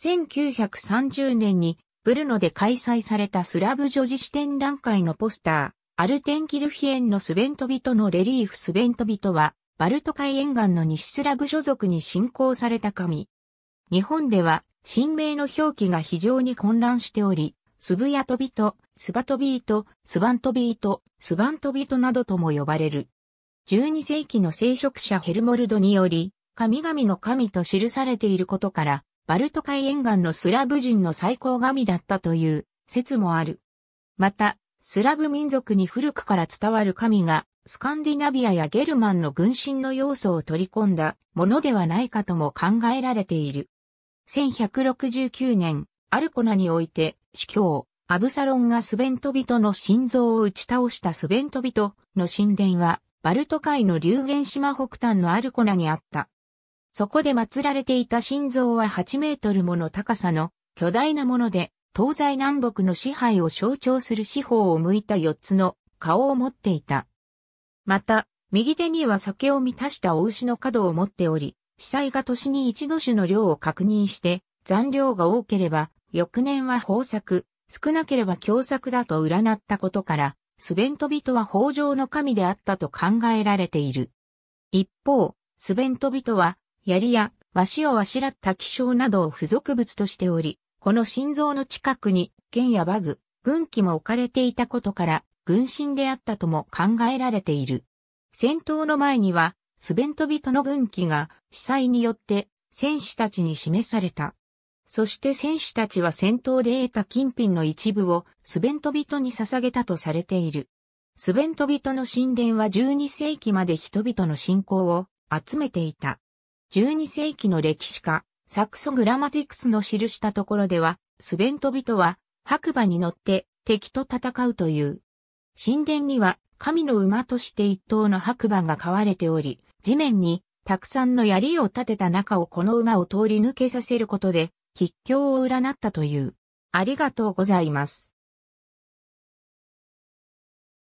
1930年にブルノで開催されたスラブ女子史展覧会のポスター、アルテンキルヒエンのスベントビトのレリーフスベントビトは、バルト海沿岸の西スラブ所属に信仰された神。日本では、神明の表記が非常に混乱しており、スブヤトビト、スバトビート、スバントビート、スバントビートなどとも呼ばれる。12世紀の聖職者ヘルモルドにより、神々の神と記されていることから、バルト海沿岸のスラブ人の最高神だったという説もある。また、スラブ民族に古くから伝わる神が、スカンディナビアやゲルマンの軍神の要素を取り込んだものではないかとも考えられている。1169年、アルコナにおいて、司教、アブサロンがスベント人の心臓を打ち倒したスベント人の神殿は、バルト海の流言島北端のアルコナにあった。そこで祀られていた心臓は8メートルもの高さの巨大なもので、東西南北の支配を象徴する四方を向いた4つの顔を持っていた。また、右手には酒を満たしたお牛の角を持っており、司祭が年に一度種の量を確認して、残量が多ければ、翌年は豊作、少なければ凶作だと占ったことから、スベント人は豊穣の神であったと考えられている。一方、スベント人は槍やしをあしらった気象などを付属物としており、この心臓の近くに剣や馬具、軍旗も置かれていたことから、軍神であったとも考えられている。戦闘の前には、スベント人の軍旗が司祭によって戦士たちに示された。そして戦士たちは戦闘で得た金品の一部をスベント人に捧げたとされている。スベント人の神殿は12世紀まで人々の信仰を集めていた。12世紀の歴史家、サクソグラマティクスの記したところでは、スベント人は白馬に乗って敵と戦うという。神殿には神の馬として一頭の白馬が飼われており、地面にたくさんの槍を立てた中をこの馬を通り抜けさせることで、吉凶を占ったという。ありがとうございます。